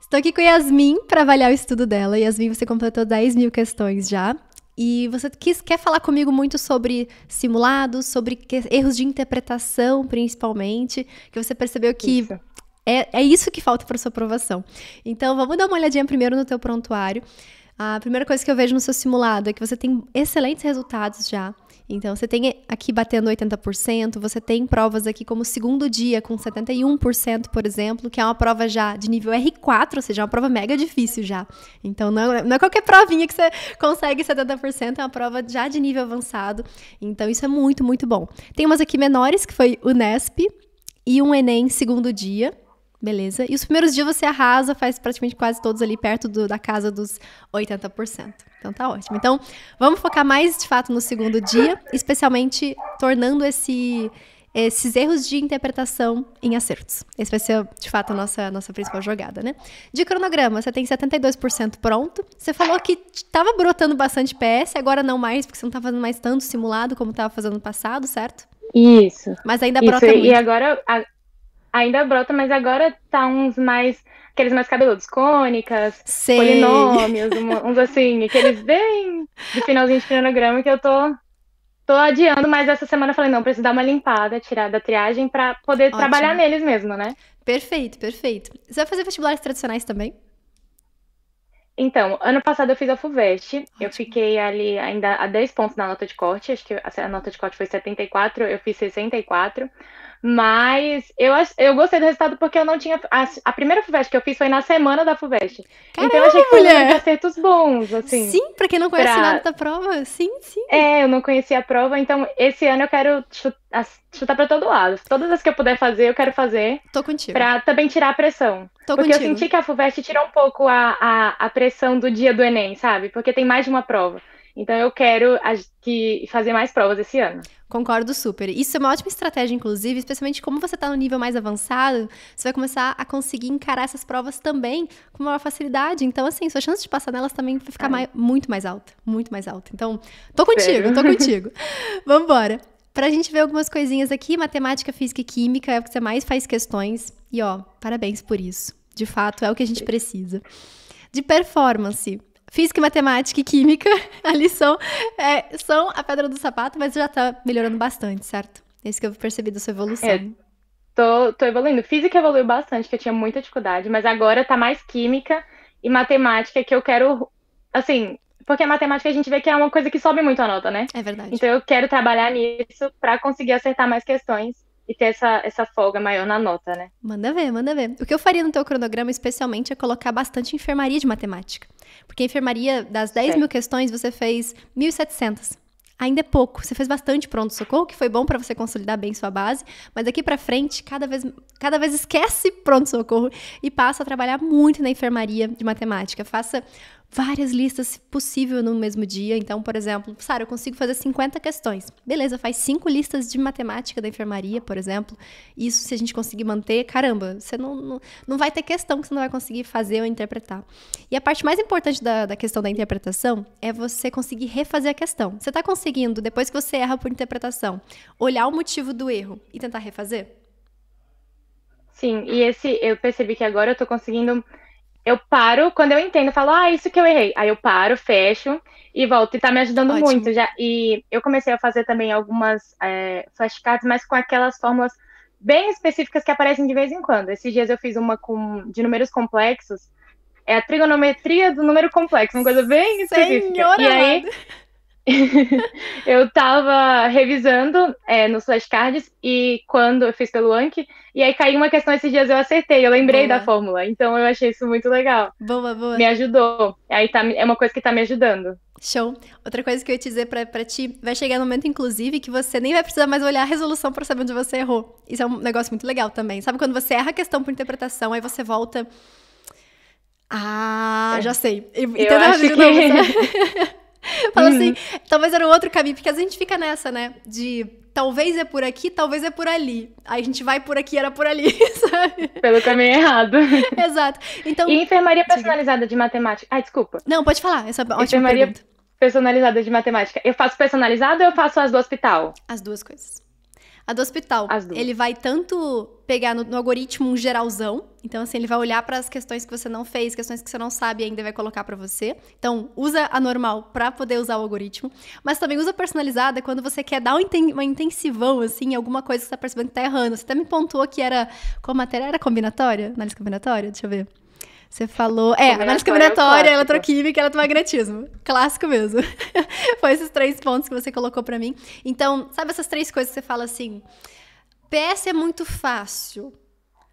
Estou aqui com Yasmin para avaliar o estudo dela. Yasmin, você completou 10 mil questões já. E você quis, quer falar comigo muito sobre simulados, sobre que, erros de interpretação, principalmente, que você percebeu que isso. É, é isso que falta para sua aprovação. Então, vamos dar uma olhadinha primeiro no teu prontuário. A primeira coisa que eu vejo no seu simulado é que você tem excelentes resultados já. Então você tem aqui batendo 80%, você tem provas aqui como segundo dia com 71%, por exemplo, que é uma prova já de nível R4, ou seja, é uma prova mega difícil já. Então não é, não é qualquer provinha que você consegue 70%, é uma prova já de nível avançado. Então isso é muito, muito bom. Tem umas aqui menores que foi o Nesp e um Enem segundo dia Beleza. E os primeiros dias você arrasa, faz praticamente quase todos ali perto do, da casa dos 80%. Então tá ótimo. Então, vamos focar mais de fato no segundo dia, especialmente tornando esse, esses erros de interpretação em acertos. Esse vai ser, de fato, a nossa, nossa principal jogada, né? De cronograma, você tem 72% pronto. Você falou que tava brotando bastante PS, agora não mais, porque você não tá fazendo mais tanto simulado como estava fazendo no passado, certo? Isso. Mas ainda brota Isso, muito. E agora. A ainda brota, mas agora tá uns mais. Aqueles mais cabeludos, cônicas, Sei. polinômios, uns assim, aqueles bem de finalzinho de cronograma que eu tô tô adiando, mas essa semana eu falei, não, preciso dar uma limpada, tirar da triagem para poder Ótimo. trabalhar neles mesmo, né? Perfeito, perfeito. Você vai fazer vestibulares tradicionais também? Então, ano passado eu fiz a FUVEST, eu fiquei ali ainda a 10 pontos na nota de corte, acho que a nota de corte foi 74, eu fiz 64. Mas eu, eu gostei do resultado porque eu não tinha. A, a primeira FUVEST que eu fiz foi na semana da FUVEST. Caramba, então eu achei que foi mulher. acertos bons, assim. Sim, pra quem não conhece pra... nada da prova, sim, sim. É, eu não conhecia a prova, então esse ano eu quero chutar, chutar pra todo lado. Todas as que eu puder fazer, eu quero fazer. Tô contigo. Pra também tirar a pressão. Tô porque contigo. eu senti que a FUVEST tirou um pouco a, a, a pressão do dia do Enem, sabe? Porque tem mais de uma prova. Então eu quero fazer mais provas esse ano. Concordo super. Isso é uma ótima estratégia, inclusive, especialmente como você está no nível mais avançado, você vai começar a conseguir encarar essas provas também com maior facilidade. Então, assim, sua chance de passar nelas também vai ficar mais, muito mais alta. Muito mais alta. Então, tô contigo, Sério? tô contigo. Vambora. Pra gente ver algumas coisinhas aqui, matemática, física e química é o que você mais faz questões. E ó, parabéns por isso. De fato, é o que a gente precisa. De performance. Física, matemática e química ali são, é, são a pedra do sapato, mas já está melhorando bastante, certo? É isso que eu percebi da sua evolução. É, tô, tô evoluindo. Física evoluiu bastante, que eu tinha muita dificuldade, mas agora tá mais química e matemática, que eu quero, assim, porque a matemática a gente vê que é uma coisa que sobe muito a nota, né? É verdade. Então eu quero trabalhar nisso para conseguir acertar mais questões e ter essa, essa folga maior na nota, né? Manda ver, manda ver. O que eu faria no teu cronograma, especialmente, é colocar bastante enfermaria de matemática. Porque a enfermaria, das 10 Sim. mil questões, você fez 1.700 ainda é pouco. Você fez bastante pronto-socorro, que foi bom para você consolidar bem sua base, mas daqui para frente, cada vez, cada vez esquece pronto-socorro e passa a trabalhar muito na enfermaria de matemática. Faça várias listas possível no mesmo dia. Então, por exemplo, Sara, eu consigo fazer 50 questões. Beleza, faz cinco listas de matemática da enfermaria, por exemplo. Isso, se a gente conseguir manter, caramba, você não, não, não vai ter questão que você não vai conseguir fazer ou interpretar. E a parte mais importante da, da questão da interpretação é você conseguir refazer a questão. Você está conseguindo, depois que você erra por interpretação, olhar o motivo do erro e tentar refazer? Sim, e esse eu percebi que agora eu estou conseguindo eu paro, quando eu entendo, falo, ah, isso que eu errei. Aí eu paro, fecho e volto. E tá me ajudando Ótimo. muito já. E eu comecei a fazer também algumas é, flashcards, mas com aquelas fórmulas bem específicas que aparecem de vez em quando. Esses dias eu fiz uma com, de números complexos. É a trigonometria do número complexo, uma coisa bem específica. Senhora e aí, amada. eu estava revisando é, nos flashcards e quando eu fiz pelo Anki, e aí caiu uma questão esses dias eu acertei, eu lembrei boa. da fórmula, então eu achei isso muito legal. Boa, boa. Me ajudou. Aí tá, é uma coisa que tá me ajudando. Show. Outra coisa que eu ia te dizer pra, pra ti, vai chegar no um momento, inclusive, que você nem vai precisar mais olhar a resolução pra saber onde você errou. Isso é um negócio muito legal também. Sabe quando você erra a questão por interpretação, aí você volta. Ah, é. já sei. E, eu acho que... Fala assim, uhum. assim, talvez era um outro caminho, porque às vezes a gente fica nessa, né? De talvez é por aqui, talvez é por ali. a gente vai por aqui, era por ali, sabe? Pelo caminho errado. Exato. Então, e enfermaria personalizada de matemática? Ah, desculpa. Não, pode falar, essa é ótima enfermaria... pergunta personalizada de matemática. Eu faço personalizada ou eu faço as do hospital? As duas coisas. A do hospital, ele vai tanto pegar no, no, algoritmo um geralzão, então assim, ele vai olhar para as questões que você não fez, questões que você não sabe ainda vai colocar para você. Então, usa a normal para poder usar o algoritmo, mas também usa a personalizada quando você quer dar uma intensivão assim, alguma coisa que você tá percebendo que tá errando. Você até me pontuou que era qual matéria era combinatória, análise combinatória, deixa eu ver. Você falou. É, análise combinatória, é eletroquímica e é eletromagnetismo. Clássico mesmo. Foi esses três pontos que você colocou para mim. Então, sabe essas três coisas que você fala assim? PS é muito fácil,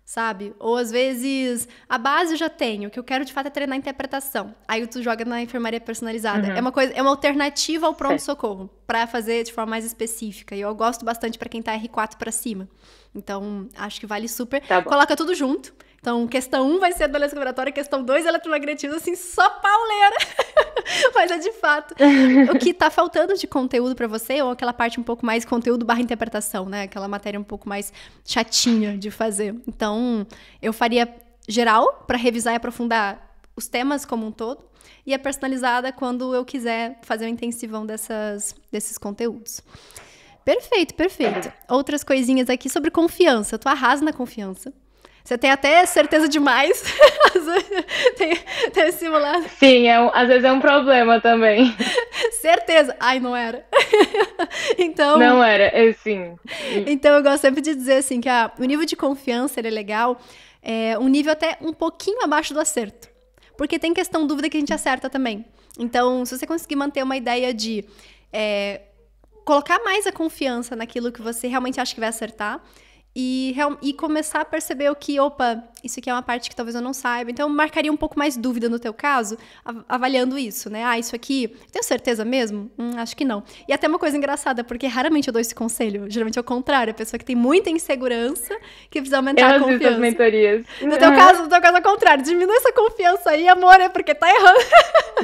sabe? Ou às vezes a base eu já tenho, o que eu quero de fato é treinar a interpretação. Aí tu joga na enfermaria personalizada. Uhum. É uma coisa, é uma alternativa ao é. pronto socorro para fazer de forma mais específica. E eu gosto bastante para quem tá R4 para cima. Então, acho que vale super. Tá Coloca tudo junto então, questão 1 um vai ser adolescência vibratória, questão 2 eletromagnetismo, assim, só pauleira. Mas é de fato. o que tá faltando de conteúdo para você, ou aquela parte um pouco mais conteúdo barra interpretação, né? Aquela matéria um pouco mais chatinha de fazer. Então, eu faria geral para revisar e aprofundar os temas como um todo, e a é personalizada quando eu quiser fazer o um intensivão dessas, desses conteúdos. Perfeito, perfeito. Outras coisinhas aqui sobre confiança. Tu arrasa na confiança. Você tem até certeza demais. tem, tem simulado. Sim, é um, às vezes é um problema também. certeza. Ai, não era. então. Não era, é sim. Então eu gosto sempre de dizer assim que ah, o nível de confiança é legal, é um nível até um pouquinho abaixo do acerto. Porque tem questão dúvida que a gente acerta também. Então, se você conseguir manter uma ideia de é, colocar mais a confiança naquilo que você realmente acha que vai acertar, e, e começar a perceber o que, opa, isso aqui é uma parte que talvez eu não saiba. Então, marcaria um pouco mais dúvida no teu caso, avaliando isso, né? Ah, isso aqui, tenho certeza mesmo? Hum, acho que não. E até uma coisa engraçada, porque raramente eu dou esse conselho. Geralmente é o contrário, a pessoa que tem muita insegurança, que precisa aumentar eu a confiança. As mentorias. No teu uhum. caso, no teu caso é o contrário. Diminui essa confiança aí, amor, é porque tá errando.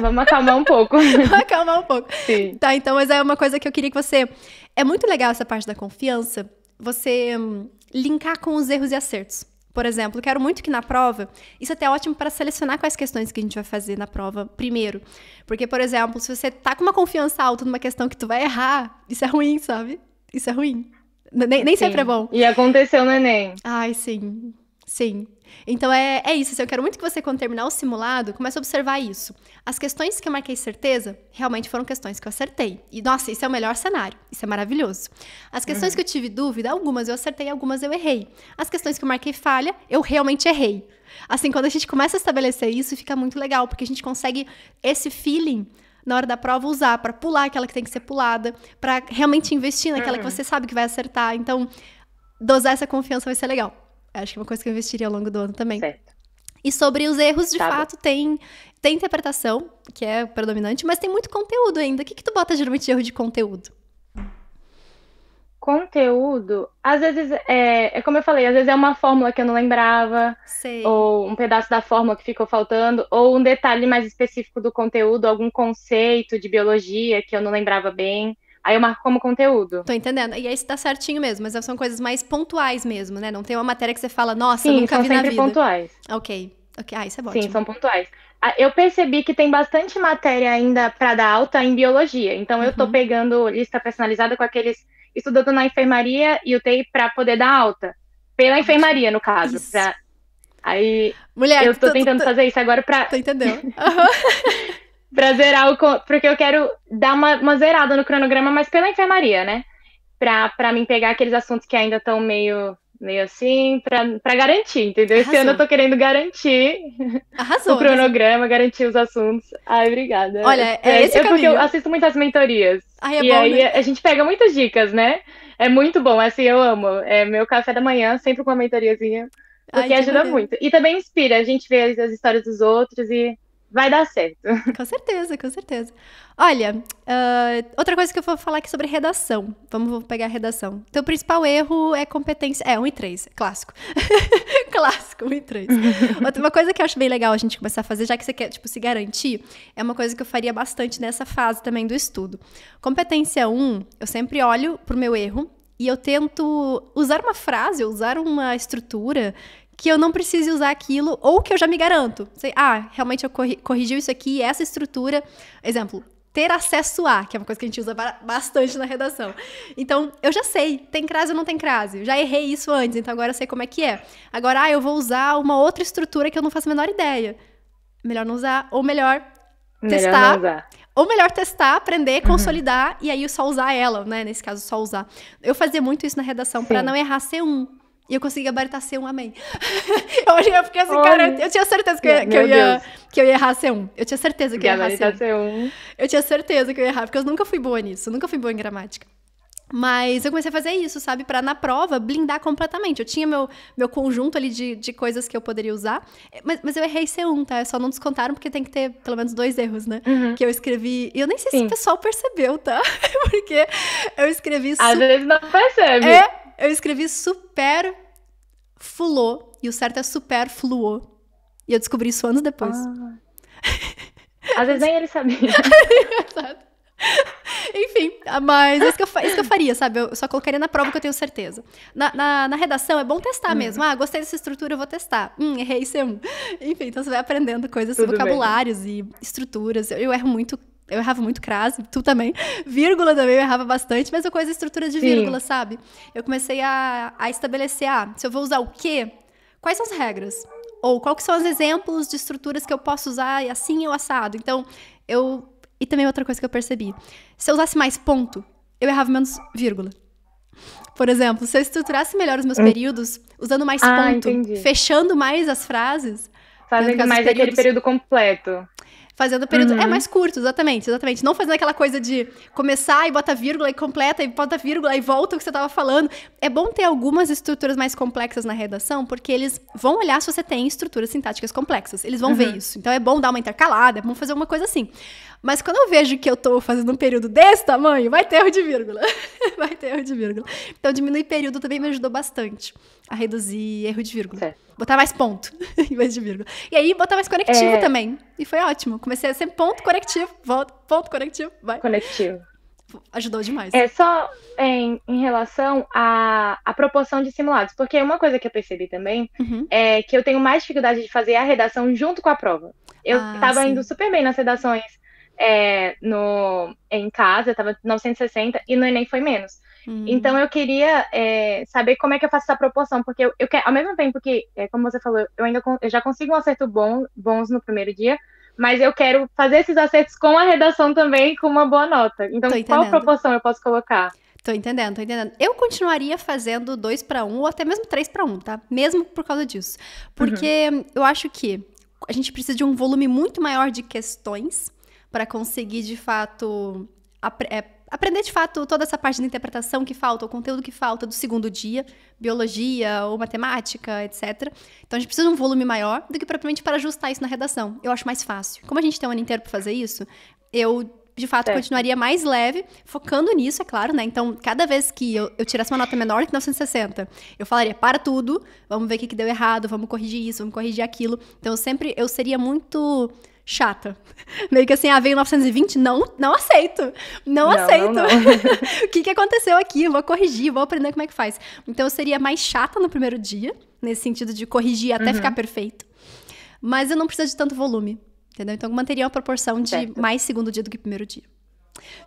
Vamos acalmar um pouco. Vamos acalmar um pouco. Sim. Tá, então, mas é uma coisa que eu queria que você... É muito legal essa parte da confiança, você hum, linkar com os erros e acertos. Por exemplo, quero muito que na prova, isso até é ótimo para selecionar quais questões que a gente vai fazer na prova primeiro. Porque, por exemplo, se você tá com uma confiança alta numa questão que tu vai errar, isso é ruim, sabe? Isso é ruim. Nem, nem sempre é bom. E aconteceu no Enem. Ai, sim. Sim. Então é, é isso. Assim, eu quero muito que você, quando terminar o simulado, comece a observar isso. As questões que eu marquei certeza realmente foram questões que eu acertei. E, nossa, isso é o melhor cenário. Isso é maravilhoso. As questões uhum. que eu tive dúvida, algumas eu acertei, algumas eu errei. As questões que eu marquei falha, eu realmente errei. Assim, quando a gente começa a estabelecer isso, fica muito legal, porque a gente consegue esse feeling na hora da prova usar para pular aquela que tem que ser pulada, para realmente investir naquela uhum. que você sabe que vai acertar. Então, dosar essa confiança vai ser legal. Acho que é uma coisa que eu investiria ao longo do ano também. Certo. E sobre os erros, de tá fato, tem, tem interpretação, que é predominante, mas tem muito conteúdo ainda. O que, que tu bota geralmente de erro de conteúdo? Conteúdo, às vezes, é, é como eu falei, às vezes é uma fórmula que eu não lembrava, Sei. ou um pedaço da fórmula que ficou faltando, ou um detalhe mais específico do conteúdo, algum conceito de biologia que eu não lembrava bem. Aí eu marco como conteúdo. Tô entendendo. E aí está certinho mesmo, mas são coisas mais pontuais mesmo, né? Não tem uma matéria que você fala, nossa, Sim, nunca vi na vida. Sim, são sempre pontuais. Ok. Ok, ah, isso é bom. Sim, são pontuais. Ah, eu percebi que tem bastante matéria ainda para dar alta em biologia. Então uhum. eu tô uhum. pegando lista personalizada com aqueles estudando na enfermaria e UTI para poder dar alta. Pela enfermaria, no caso, Aí Mulher, eu tô, tô tentando tô, fazer isso agora pra. Tô entendendo. Uhum. pra zerar o. Porque eu quero dar uma, uma zerada no cronograma, mas pela enfermaria, né? Pra, pra mim pegar aqueles assuntos que ainda estão meio, meio assim, pra, pra garantir, entendeu? Arrasou. Esse ano eu tô querendo garantir Arrasou, o cronograma, garantir os assuntos. Ai, obrigada. Olha, é, é esse eu, é porque eu assisto muitas mentorias. Ai, é e bom, aí né? a gente pega muitas dicas, né? É muito bom, é assim, eu amo. É meu café da manhã, sempre com uma mentoriazinha. Porque Ai, ajuda muito. E também inspira, a gente vê as histórias dos outros e vai dar certo. Com certeza, com certeza. Olha, uh, outra coisa que eu vou falar aqui sobre redação. Vamos, pegar a redação. Teu principal erro é competência. É, 1 um e 3, clássico. clássico, 1 um e 3. outra, uma coisa que eu acho bem legal a gente começar a fazer, já que você quer, tipo, se garantir, é uma coisa que eu faria bastante nessa fase também do estudo. Competência 1, eu sempre olho pro meu erro e eu tento usar uma frase, usar uma estrutura que eu não precise usar aquilo ou que eu já me garanto. Sei, ah, realmente eu corri, isso aqui, essa estrutura. Exemplo, ter acesso a, que é uma coisa que a gente usa bastante na redação. Então, eu já sei, tem crase ou não tem crase. Eu já errei isso antes, então agora eu sei como é que é. Agora, ah, eu vou usar uma outra estrutura que eu não faço a menor ideia. Melhor não usar, ou melhor, melhor testar. Usar. Ou melhor testar, aprender, uhum. consolidar uhum. e aí só usar ela, né? Nesse caso, só usar. Eu fazia muito isso na redação para não errar C1. E eu consegui gabaritar C1, amém. eu achei, eu fiquei assim, Oi. cara, eu tinha certeza que, eu, ia, que eu ia, que eu ia errar C1. Eu tinha certeza que eu ia errar C1. C1. Tá eu tinha certeza que eu ia errar, porque eu nunca fui boa nisso, nunca fui boa em gramática. Mas eu comecei a fazer isso, sabe? para na prova blindar completamente. Eu tinha meu, meu conjunto ali de, de coisas que eu poderia usar. Mas, mas eu errei C1, tá? Só não descontaram porque tem que ter pelo menos dois erros, né? Uhum. Que eu escrevi. E eu nem sei Sim. se o pessoal percebeu, tá? porque eu escrevi. Às su... vezes não percebe. É, eu escrevi super fulô e o certo é superfluo. E eu descobri isso anos depois. Ah. Às vezes nem ele sabia. Enfim, ah, mas isso que, eu, isso que eu faria, sabe? Eu só colocaria na prova que eu tenho certeza. Na, na, na redação é bom testar hum. mesmo. Ah, gostei dessa estrutura, eu vou testar. Hum, errei C1. É Enfim, então você vai aprendendo coisas, Tudo vocabulários bem. e estruturas. Eu, eu erro muito eu errava muito crase, tu também. Vírgula também eu errava bastante, mas a coisa estrutura de vírgula, Sim. sabe? Eu comecei a, a estabelecer, ah, se eu vou usar o quê, quais são as regras? Ou quais são os exemplos de estruturas que eu posso usar e assim eu assado? Então, eu... E também outra coisa que eu percebi. Se eu usasse mais ponto, eu errava menos vírgula. Por exemplo, se eu estruturasse melhor os meus hum. períodos, usando mais ah, ponto, entendi. fechando mais as frases... Né, Fazendo mais períodos, aquele período completo. Fazendo período é Uhum. É mais curto, exatamente, exatamente. Não fazendo aquela coisa de começar e bota vírgula e completa e bota vírgula e volta o que você estava falando. É bom ter algumas estruturas mais complexas na redação, porque eles vão olhar se você tem estruturas sintáticas complexas. Eles vão uhum. ver isso. Então é bom dar uma intercalada, é bom fazer uma coisa assim. Mas quando eu vejo que eu estou fazendo um período desse tamanho, vai ter erro de vírgula. vai ter erro de vírgula. Então, diminuir período também me ajudou bastante a reduzir erro de vírgula. Certo. Botar mais ponto em vez de vírgula. E aí, botar mais conectivo é... também. E foi ótimo. Comecei a ser ponto conectivo, volta, ponto conectivo, vai. Conectivo. Ajudou demais. É só em, em relação à, proporção de simulados. Porque uma coisa que eu percebi também uhum. é que eu tenho mais dificuldade de fazer a redação junto com a prova. Eu estava ah, indo super bem nas redações é, no, em casa, eu estava 960 e no Enem foi menos. Uhum. Então eu queria é, saber como é que eu faço essa proporção, porque eu, eu quero, ao mesmo tempo que, é, como você falou, eu ainda eu já consigo um acerto bom, bons no primeiro dia, mas eu quero fazer esses acertos com a redação também, com uma boa nota. Então, qual proporção eu posso colocar? Tô entendendo, tô entendendo. Eu continuaria fazendo dois para um, ou até mesmo três para um tá? Mesmo por causa disso. Uhum. Porque uhum. eu acho que a gente precisa de um volume muito maior de questões para conseguir de fato é, aprender de fato toda essa parte da interpretação que falta, o conteúdo que falta do segundo dia, biologia ou matemática, etc. Então a gente precisa de um volume maior do que propriamente para ajustar isso na redação. Eu acho mais fácil. Como a gente tem um ano inteiro para fazer isso, eu de fato continuaria mais leve, focando nisso, é claro, né? Então, cada vez que eu, eu tirasse uma nota menor que 960, eu falaria para tudo, vamos ver o que, que deu errado, vamos corrigir isso, vamos corrigir aquilo. Então, eu sempre eu seria muito chata. Meio que assim, ah, veio 920, não, não aceito. Não, não aceito. Não, não. o que, que aconteceu aqui? Vou corrigir, vou aprender como é que faz. Então eu seria mais chata no primeiro dia, nesse sentido de corrigir até uhum. ficar perfeito. Mas eu não preciso de tanto volume, entendeu? Então eu manteria uma proporção de mais segundo dia do que primeiro dia.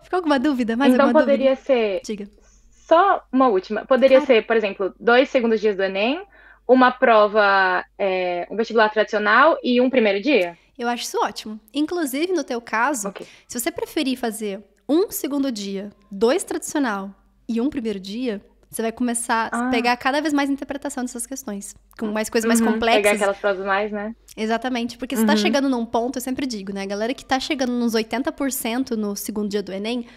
Ficou alguma dúvida? Mais então poderia dúvida? ser. Diga. Só uma última. Poderia ser, por exemplo, dois segundos dias do Enem, uma prova, é, um vestibular tradicional e um primeiro dia? Eu acho isso ótimo. Inclusive, no teu caso, okay. se você preferir fazer um segundo dia, dois tradicional e um primeiro dia, você vai começar ah. a pegar cada vez mais interpretação dessas questões. Com mais coisas uhum, mais complexas. Pegar aquelas frases mais, né? Exatamente. Porque você tá uhum. chegando num ponto, eu sempre digo, né? A galera que tá chegando nos 80% no segundo dia do Enem,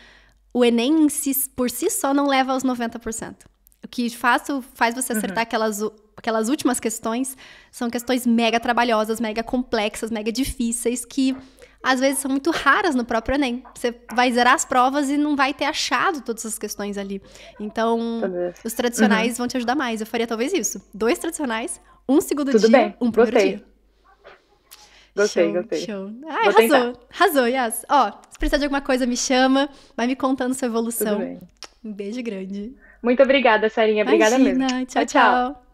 o Enem si, por si só não leva aos 90% que faço, faz você uhum. acertar uhum. aquelas, aquelas últimas questões são questões mega trabalhosas, mega complexas, mega difíceis, que às vezes são muito raras no próprio Enem. Você vai zerar as provas e não vai ter achado todas as questões ali. Então, os tradicionais uhum. vão te ajudar mais. Eu faria talvez isso: dois tradicionais, um segundo Tudo dia, bem. um primeiro Gostei. dia. Gostei, show, gostei. Show. Ah, Vou arrasou. Tentar. Arrasou, Yas. Ó, se precisar de alguma coisa, me chama. Vai me contando sua evolução. Um beijo grande. Muito obrigada, Sarinha. Obrigada Imagina. mesmo. tchau. tchau. tchau.